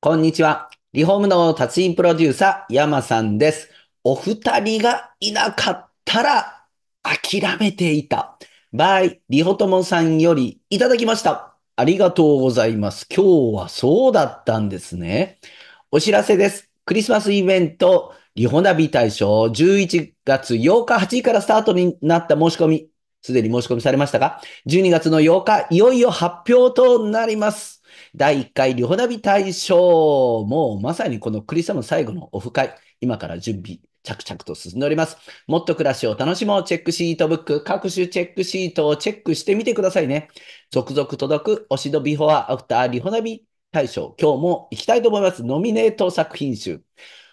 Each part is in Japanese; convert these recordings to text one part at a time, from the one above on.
こんにちは。リフォームの達人プロデューサー、山さんです。お二人がいなかったら諦めていた。場合、リホトモさんよりいただきました。ありがとうございます。今日はそうだったんですね。お知らせです。クリスマスイベント、リホナビ大賞11月8日8時からスタートになった申し込み、すでに申し込みされましたが、12月の8日、いよいよ発表となります。第1回リホナビ大賞。もうまさにこのクリスマス最後のオフ会。今から準備、着々と進んでおります。もっと暮らしを楽しもうチェックシートブック。各種チェックシートをチェックしてみてくださいね。続々届くおしどビフォアアフターリホナビ大賞。今日も行きたいと思います。ノミネート作品集。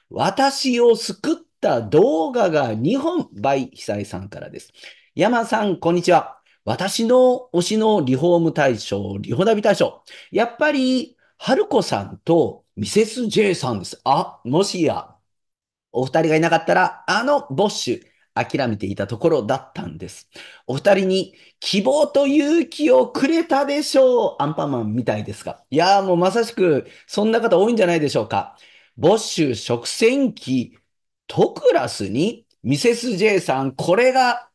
私を救った動画が2本 by 久井さんからです。山さん、こんにちは。私の推しのリフォーム大賞、リホナビ大賞。やっぱり、春子さんとミセス J さんです。あ、もしや、お二人がいなかったら、あのボッシュ、諦めていたところだったんです。お二人に希望と勇気をくれたでしょう。アンパンマンみたいですが。いやーもうまさしく、そんな方多いんじゃないでしょうか。ボッシュ食洗機、トクラスにミセス J さん、これが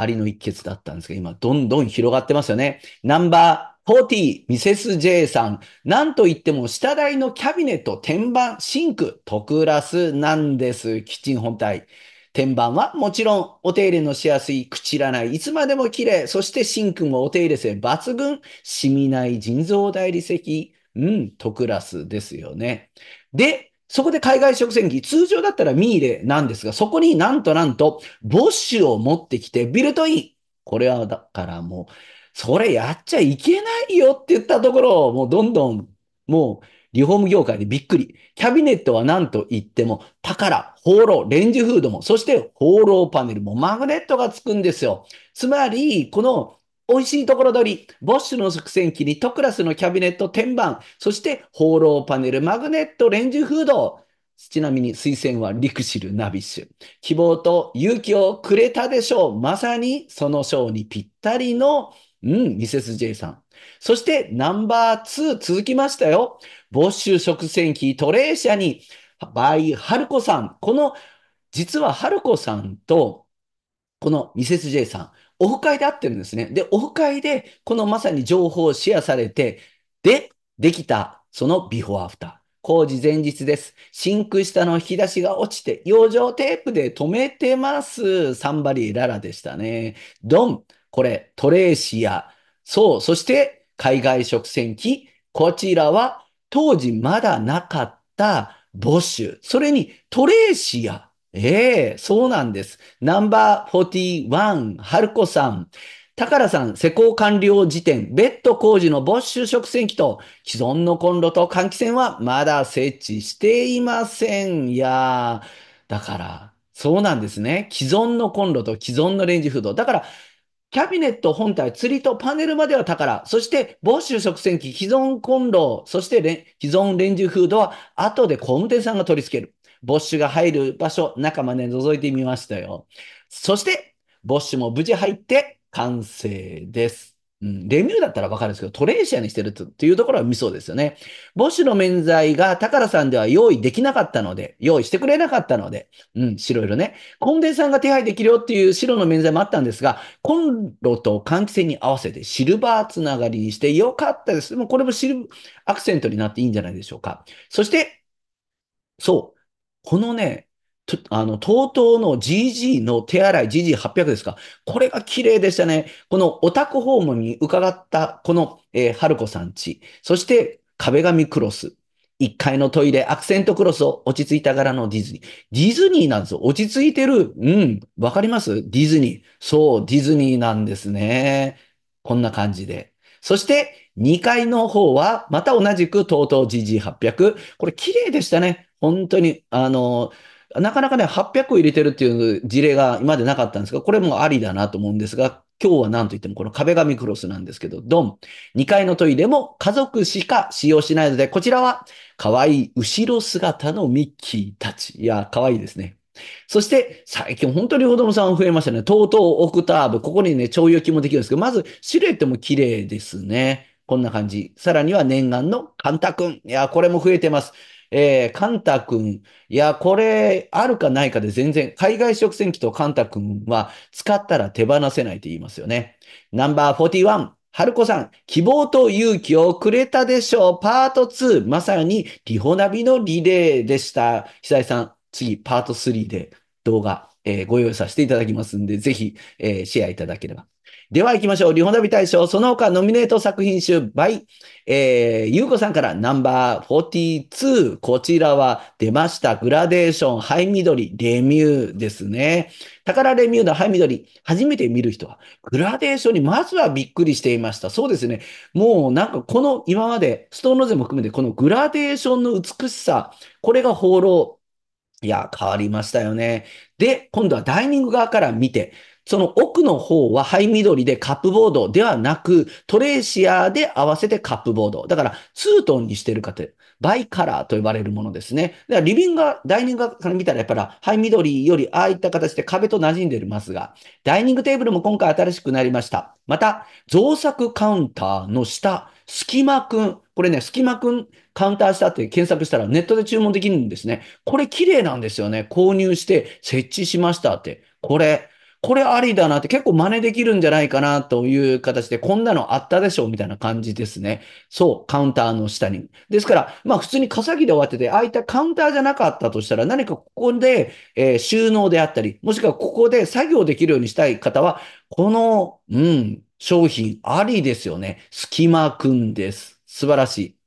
ありの一欠だったんですけど、今、どんどん広がってますよね。ナンバー、40ミセス J さん。なんといっても、下台のキャビネット、天板、シンク、特ラスなんです。キッチン本体。天板はもちろん、お手入れのしやすい、くちらない、いつまでも綺麗、そしてシンクもお手入れ性抜群、染みない人造大理石、うん、特ラスですよね。で、そこで海外食洗機、通常だったらミーレなんですが、そこになんとなんと、ボッシュを持ってきて、ビルトイン。これはだからもう、それやっちゃいけないよって言ったところを、もうどんどん、もう、リフォーム業界でびっくり。キャビネットは何と言っても、宝、放浪、レンジフードも、そして放浪パネルもマグネットがつくんですよ。つまり、この美味しいところ取り、ボッシュの食洗機にトクラスのキャビネット天板、そして放浪パネル、マグネット、レンジフード。ちなみに推薦はリクシル、ナビッシュ。希望と勇気をくれたでしょう。まさにその賞にぴったりの、うん、ミセス J さん。そしてナンバー2続きましたよ。ボッシュ食洗機トレーシャに、バイ・ハルコさん。この、実はハルコさんと、このミセス J さん、オフ会で会ってるんですね。で、オフ会で、このまさに情報をシェアされて、で、できた、そのビフォーアフター。工事前日です。真空下の引き出しが落ちて、養生テープで止めてます。サンバリーララでしたね。ドン、これ、トレーシア。そう、そして、海外食洗機。こちらは、当時まだなかった、ボッシュ。それに、トレーシア。ええそうなんです。ナンバー41、春子さん。宝さん、施工完了時点、ベッド工事の没収食洗機と既存のコンロと換気扇はまだ設置していません。いやー、だから、そうなんですね。既存のコンロと既存のレンジフード。だから、キャビネット本体、釣りとパネルまでは宝。そして、没収食洗機、既存コンロ、そして既存レンジフードは後で工務店さんが取り付ける。ボッシュが入る場所、中まで覗いてみましたよ。そして、ボッシュも無事入って完成です。うん、レミューだったらわかるんですけど、トレーシアにしてるっていうところは見そうですよね。ボッシュの免罪が宝さんでは用意できなかったので、用意してくれなかったので、うん、白色ね。コンデンさんが手配できるよっていう白の免罪もあったんですが、コンロと換気扇に合わせてシルバーつながりにしてよかったです。もうこれもシル、アクセントになっていいんじゃないでしょうか。そして、そう。このね、とあの、TOTO の GG の手洗い GG800 ですか。これが綺麗でしたね。このオタク訪問に伺った、この、えー、春子さんち。そして、壁紙クロス。1階のトイレ、アクセントクロスを落ち着いた柄のディズニー。ディズニーなんですよ。落ち着いてる。うん。わかりますディズニー。そう、ディズニーなんですね。こんな感じで。そして、2階の方は、また同じく TOTO GG800。これ綺麗でしたね。本当に、あの、なかなかね、800を入れてるっていう事例が今までなかったんですが、これもありだなと思うんですが、今日は何と言ってもこの壁紙クロスなんですけど、ドン。2階のトイレも家族しか使用しないので、こちらは可愛い後ろ姿のミッキーたち。いや、可愛いですね。そして、最近本当に子供さん増えましたね。とうとうオクターブ。ここにね、超雪もできるんですけど、まずシルエットも綺麗ですね。こんな感じ。さらには念願のカンタ君。いや、これも増えてます。えー、カンタ君、いや、これ、あるかないかで全然、海外食洗機とカンタ君は、使ったら手放せないって言いますよね。ナンバー41、はるこさん、希望と勇気をくれたでしょう。パート2、まさに、リホナビのリレーでした。久井さん、次、パート3で動画、えー、ご用意させていただきますんで、ぜひ、えー、シェアいただければ。では行きましょう。日本旅大賞、その他ノミネート作品集バイ、えー、ゆうこさんからナンバー42。こちらは出ました。グラデーション、ハイ緑、レミューですね。宝レミューのイ緑、初めて見る人は、グラデーションにまずはびっくりしていました。そうですね。もうなんかこの今まで、ストーンロゼも含めて、このグラデーションの美しさ、これが放浪。いや、変わりましたよね。で、今度はダイニング側から見て、その奥の方は灰緑でカップボードではなく、トレーシアで合わせてカップボード。だから、ツートンにしてるかという、バイカラーと呼ばれるものですね。だから、リビングが、ダイニングから見たら、やっぱり灰緑よりああいった形で壁と馴染んでますが、ダイニングテーブルも今回新しくなりました。また、造作カウンターの下、隙間くん。これね、隙間くんカウンターしたって検索したらネットで注文できるんですね。これ綺麗なんですよね。購入して設置しましたって。これ、これありだなって結構真似できるんじゃないかなという形で、こんなのあったでしょうみたいな感じですね。そう、カウンターの下に。ですから、まあ普通に稼ぎで終わってて、ああいったカウンターじゃなかったとしたら、何かここで、えー、収納であったり、もしくはここで作業できるようにしたい方は、この、うん、商品ありですよね。隙間くんです。素晴らしい。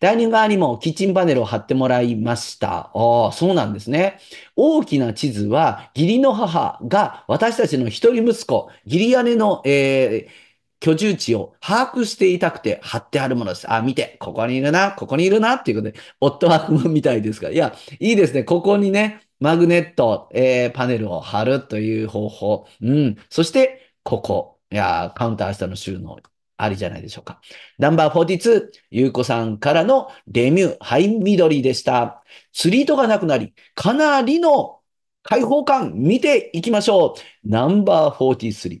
ダイニング側にもキッチンパネルを貼ってもらいました。ああ、そうなんですね。大きな地図は、義理の母が私たちの一人息子、義理姉の、えー居住地を把握していたくて貼ってあるものです。あ、見て、ここにいるな、ここにいるな、っていうことで、夫は不問みたいですが、いや、いいですね。ここにね、マグネット、えー、パネルを貼るという方法。うん。そして、ここ。いや、カウンター下の収納。ありじゃないでしょうか。ナンバー42、ゆうこさんからのレミュー、ハイドリーでした。釣り糸がなくなり、かなりの開放感見ていきましょう。ナンバー43。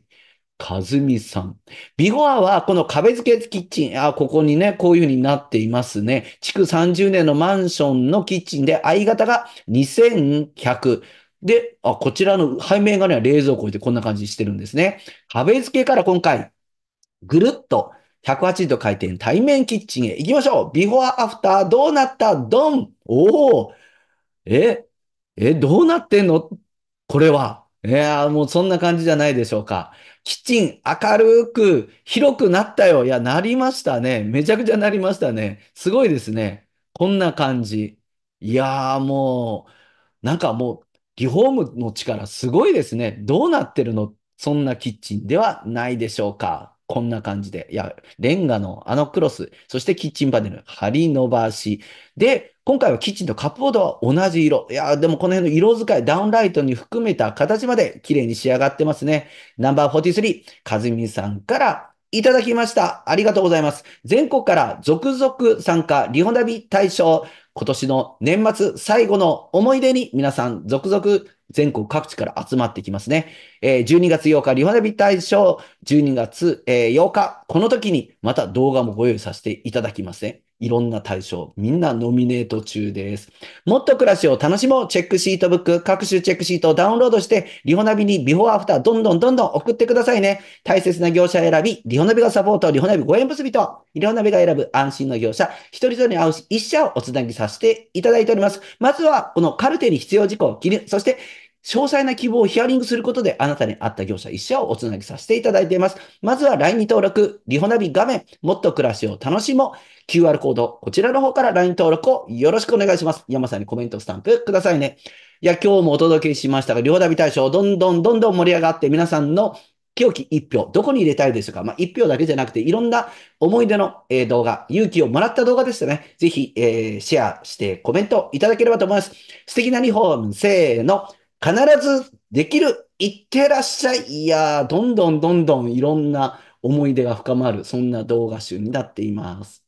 かずみさん。ビフォアはこの壁付けキッチン。あ、ここにね、こういう風になっていますね。築30年のマンションのキッチンで相方が2100。で、あ、こちらの背面がね、冷蔵庫でこんな感じしてるんですね。壁付けから今回、ぐるっと180度回転対面キッチンへ行きましょうビフォーアフターどうなったドンおおええ、どうなってんのこれは。いやもうそんな感じじゃないでしょうか。キッチン明るく広くなったよ。いや、なりましたね。めちゃくちゃなりましたね。すごいですね。こんな感じ。いやーもう、なんかもう、リフォームの力すごいですね。どうなってるのそんなキッチンではないでしょうか。こんな感じで。いや、レンガのあのクロス、そしてキッチンパネル、張り伸ばし。で、今回はキッチンとカップボードは同じ色。いや、でもこの辺の色使い、ダウンライトに含めた形まで綺麗に仕上がってますね。ナンバー43、かずみさんからいただきました。ありがとうございます。全国から続々参加、日本旅ビ大賞。今年の年末最後の思い出に皆さん続々全国各地から集まってきますね。えー、12月8日、リファネビ大賞、12月、えー、8日、この時にまた動画もご用意させていただきますね。いろんな対象、みんなノミネート中です。もっと暮らしを楽しもうチェックシートブック、各種チェックシートをダウンロードして、リホナビにビフォーアフターどんどんどんどん送ってくださいね。大切な業者選び、リホナビがサポート、リホナビご縁結びと、リホナビが選ぶ安心の業者、一人一人に合う一社をおつなぎさせていただいております。まずは、このカルテに必要事項を記入、そして、詳細な希望をヒアリングすることで、あなたに合った業者1社をおつなぎさせていただいています。まずは LINE に登録、リホナビ画面、もっと暮らしを楽しもう。QR コード、こちらの方から LINE 登録をよろしくお願いします。山さんにコメント、スタンプくださいね。いや、今日もお届けしましたが、リホナビ大賞、どんどんどんどん盛り上がって、皆さんの清き一票、どこに入れたいですかまあ、一票だけじゃなくて、いろんな思い出の、え動画、勇気をもらった動画でしたね。ぜひ、えー、シェアしてコメントいただければと思います。素敵なリフォーム、せーの。必ずできる、いってらっしゃい、いやー、どんどんどんどんいろんな思い出が深まる、そんな動画集になっています。